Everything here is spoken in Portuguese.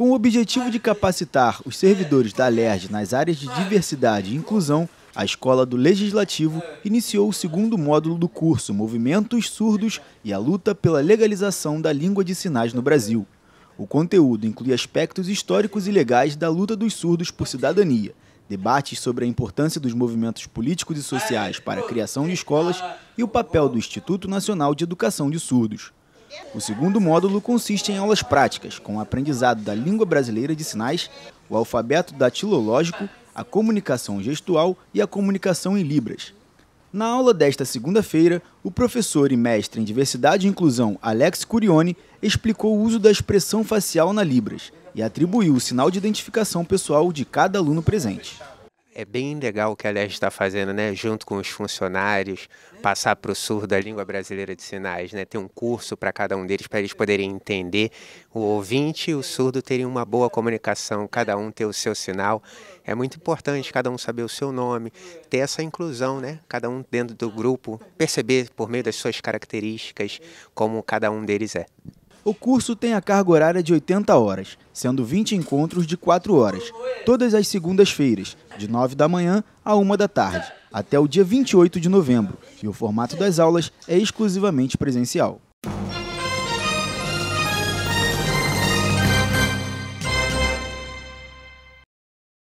Com o objetivo de capacitar os servidores da LERJ nas áreas de diversidade e inclusão, a Escola do Legislativo iniciou o segundo módulo do curso Movimentos Surdos e a Luta pela Legalização da Língua de Sinais no Brasil. O conteúdo inclui aspectos históricos e legais da luta dos surdos por cidadania, debates sobre a importância dos movimentos políticos e sociais para a criação de escolas e o papel do Instituto Nacional de Educação de Surdos. O segundo módulo consiste em aulas práticas, com o aprendizado da língua brasileira de sinais, o alfabeto datilológico, a comunicação gestual e a comunicação em libras. Na aula desta segunda-feira, o professor e mestre em diversidade e inclusão Alex Curione explicou o uso da expressão facial na Libras e atribuiu o sinal de identificação pessoal de cada aluno presente. É bem legal o que a LERJ está tá fazendo, né? Junto com os funcionários, passar para o surdo a língua brasileira de sinais, né? Ter um curso para cada um deles, para eles poderem entender. O ouvinte e o surdo terem uma boa comunicação, cada um ter o seu sinal. É muito importante cada um saber o seu nome, ter essa inclusão, né? Cada um dentro do grupo, perceber por meio das suas características como cada um deles é. O curso tem a carga horária de 80 horas, sendo 20 encontros de 4 horas, todas as segundas-feiras, de 9 da manhã a 1 da tarde, até o dia 28 de novembro, e o formato das aulas é exclusivamente presencial.